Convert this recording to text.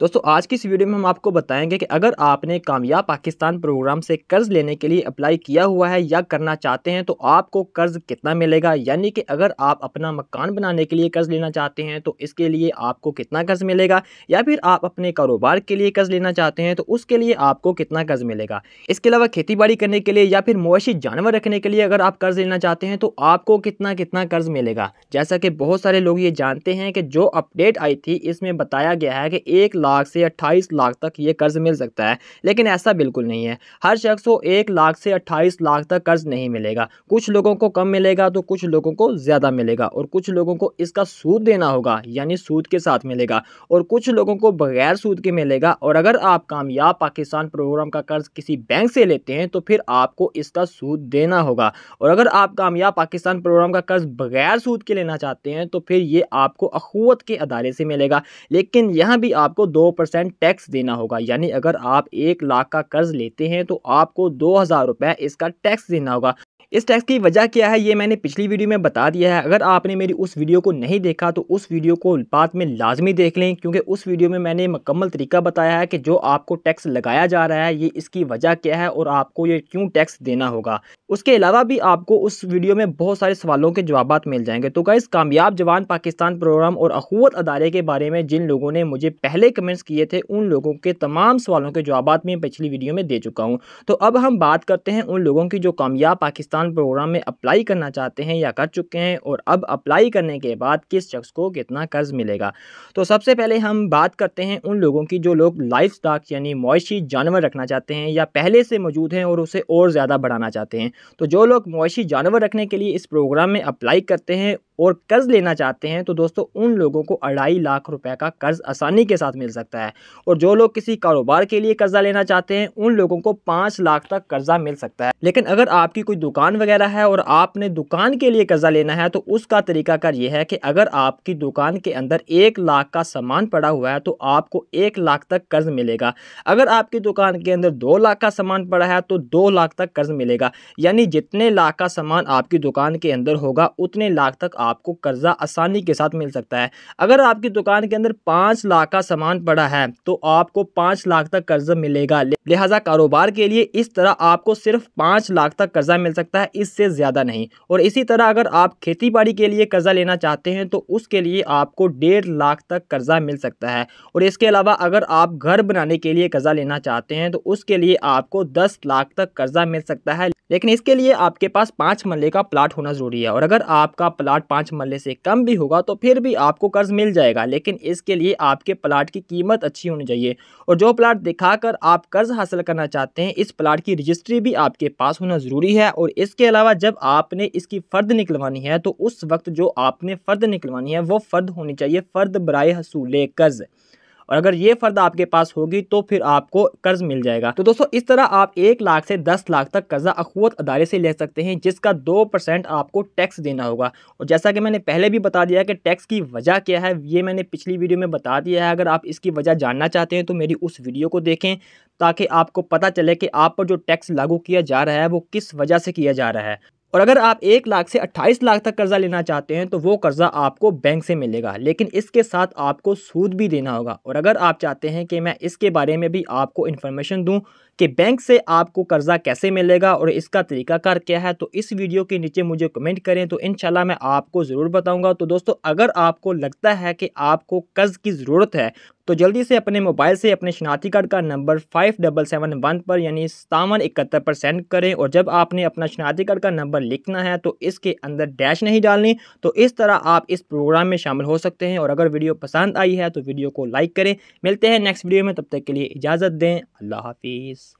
दोस्तों आज की इस वीडियो में हम आपको बताएंगे कि अगर आपने कामयाब पाकिस्तान प्रोग्राम से कर्ज़ लेने के लिए अप्लाई किया हुआ है या करना चाहते हैं तो आपको कर्ज़ कितना मिलेगा यानी कि अगर आप अपना मकान बनाने के लिए कर्ज़ लेना चाहते हैं तो इसके लिए आपको कितना कर्ज़ मिलेगा या फिर आप अपने कारोबार के लिए कर्ज़ लेना चाहते हैं तो उसके लिए आपको कितना कर्ज़ मिलेगा इसके अलावा खेती बाड़ी करने के लिए या फिर मवेशी जानवर रखने के लिए अगर आप कर्ज़ लेना चाहते हैं तो आपको कितना कितना कर्ज़ मिलेगा जैसा कि बहुत सारे लोग ये जानते हैं कि जो अपडेट आई थी इसमें बताया गया है कि एक लाख से अट्ठाईस लाख तक ये कर्ज़ मिल सकता है लेकिन ऐसा बिल्कुल नहीं है हर शख्स को एक लाख से अट्ठाईस लाख तक कर्ज़ नहीं मिलेगा कुछ लोगों को कम मिलेगा तो कुछ लोगों को ज़्यादा मिलेगा और कुछ लोगों को इसका सूद देना होगा यानी सूद के साथ मिलेगा और कुछ लोगों को बगैर सूद के मिलेगा और अगर आप कामयाब पाकिस्तान प्रोग्राम का कर्ज़ किसी बैंक से लेते हैं तो फिर आपको इसका सूद देना होगा और अगर आप कामयाब पाकिस्तान प्रोग्राम का कर्ज़ बगैर सूद के लेना चाहते हैं तो फिर ये आपको अखवत के अदारे से मिलेगा लेकिन यहाँ भी आपको दो परसेंट टैक्स देना होगा यानी अगर आप एक लाख का कर्ज लेते हैं तो आपको दो हज़ार रुपये इसका टैक्स देना होगा इस टैक्स की वजह क्या है ये मैंने पिछली वीडियो में बता दिया है अगर आपने मेरी उस वीडियो को नहीं देखा तो उस वीडियो को बाद में लाजमी देख लें क्योंकि उस वीडियो में मैंने मुकम्मल तरीका बताया है कि जो आपको टैक्स लगाया जा रहा है ये इसकी वजह क्या है और आपको ये क्यों टैक्स देना होगा उसके अलावा भी आपको उस वीडियो में बहुत सारे सवालों के जवाब मिल जाएंगे तो गाइज़ कामयाब जवान पाकिस्तान प्रोग्राम और अखवत अदारे के बारे में जिन लोगों ने मुझे पहले कमेंट्स किए थे उन लोगों के तमाम सवालों के जवाब मैं पिछली वीडियो में दे चुका हूँ तो अब हम बात करते हैं उन लोगों की जो कामयाब पाकिस्तान किसान प्रोग्राम में अप्लाई करना चाहते हैं या कर चुके हैं और अब अप्लाई करने के बाद किस शख्स को कितना कर्ज़ मिलेगा तो सबसे पहले हम बात करते हैं उन लोगों की जो लोग लाइफ स्टाक यानी मवेशी जानवर रखना चाहते हैं या पहले से मौजूद हैं और उसे और ज़्यादा बढ़ाना चाहते हैं तो जो लोग मवेशी जानवर रखने के लिए इस प्रोग्राम में अप्लाई करते हैं और कर्ज़ लेना चाहते हैं तो दोस्तों उन लोगों को अढ़ाई लाख रुपए का कर्ज़ आसानी के साथ मिल सकता है और जो लोग किसी कारोबार के लिए कर्ज़ा लेना चाहते हैं उन लोगों को पाँच लाख तक कर्ज़ा मिल सकता है लेकिन अगर आपकी कोई दुकान वगैरह है और आपने दुकान के लिए कर्ज़ा लेना है तो उसका तरीकाकार यह है कि अगर आपकी दुकान के अंदर एक लाख का सामान पड़ा हुआ है तो आपको एक लाख तक कर्ज़ मिलेगा अगर आपकी दुकान के अंदर दो लाख का सामान पड़ा है तो दो लाख तक कर्ज़ मिलेगा यानी जितने लाख का सामान आपकी दुकान के अंदर होगा उतने लाख तक आपको कर्ज़ा आसानी के साथ मिल सकता है अगर आपकी दुकान के अंदर पांच लाख का सामान पड़ा है तो आपको पांच लाख तक कर्ज मिलेगा लिहाजा कारोबार के लिए इस तरह आपको सिर्फ पांच लाख तक कर्ज़ा मिल सकता है इससे ज़्यादा नहीं और इसी तरह अगर आप खेती के लिए कर्ज़ा लेना चाहते हैं तो उसके लिए आपको डेढ़ लाख तक कर्ज़ा मिल सकता है और इसके अलावा अगर आप घर बनाने के लिए कर्ज़ा लेना चाहते हैं तो उसके लिए आपको दस लाख तक कर्ज़ा मिल सकता है लेकिन इसके लिए आपके पास पांच मल्ले का प्लाट होना ज़रूरी है और अगर आपका प्लाट पाँच मरले से कम भी होगा तो फिर भी आपको कर्ज मिल जाएगा लेकिन इसके लिए आपके प्लाट की कीमत अच्छी होनी चाहिए और जो प्लाट दिखाकर आप कर्ज हासिल करना चाहते हैं इस प्लाट की रजिस्ट्री भी आपके पास होना ज़रूरी है और इसके अलावा जब आपने इसकी फ़र्द निकलवानी है तो उस वक्त जो आपने फ़र्द निकलवानी है वो फ़र्द होनी चाहिए फ़र्द बरए हसूल कर्ज़ और अगर ये फर्द आपके पास होगी तो फिर आपको कर्ज मिल जाएगा तो दोस्तों इस तरह आप एक लाख से दस लाख तक कर्जा अखवत अदारे से ले सकते हैं जिसका दो परसेंट आपको टैक्स देना होगा और जैसा कि मैंने पहले भी बता दिया कि टैक्स की वजह क्या है ये मैंने पिछली वीडियो में बता दिया है अगर आप इसकी वजह जानना चाहते हैं तो मेरी उस वीडियो को देखें ताकि आपको पता चले कि आप पर जो टैक्स लागू किया जा रहा है वो किस वजह से किया जा रहा है और अगर आप एक लाख से अट्ठाईस लाख तक कर्जा लेना चाहते हैं तो वो कर्जा आपको बैंक से मिलेगा लेकिन इसके साथ आपको सूद भी देना होगा और अगर आप चाहते हैं कि मैं इसके बारे में भी आपको इन्फॉर्मेशन दूँ कि बैंक से आपको कर्जा कैसे मिलेगा और इसका तरीकाकार क्या है तो इस वीडियो के नीचे मुझे कमेंट करें तो इनशाला मैं आपको ज़रूर बताऊँगा तो दोस्तों अगर आपको लगता है कि आपको कर्ज की ज़रूरत है तो जल्दी से अपने मोबाइल से अपने शनाती कार्ड का number five double seven one पर यानी सतावन इकहत्तर पर सेंड करें और जब आपने अपना शनाती कार्ड का नंबर लिखना है तो इसके अंदर डैश नहीं डालनी तो इस तरह आप इस प्रोग्राम में शामिल हो सकते हैं और अगर वीडियो पसंद आई है तो वीडियो को लाइक करें मिलते हैं नेक्स्ट वीडियो में तब तक के लिए इजाज़त दें अल्लाह हाफिज़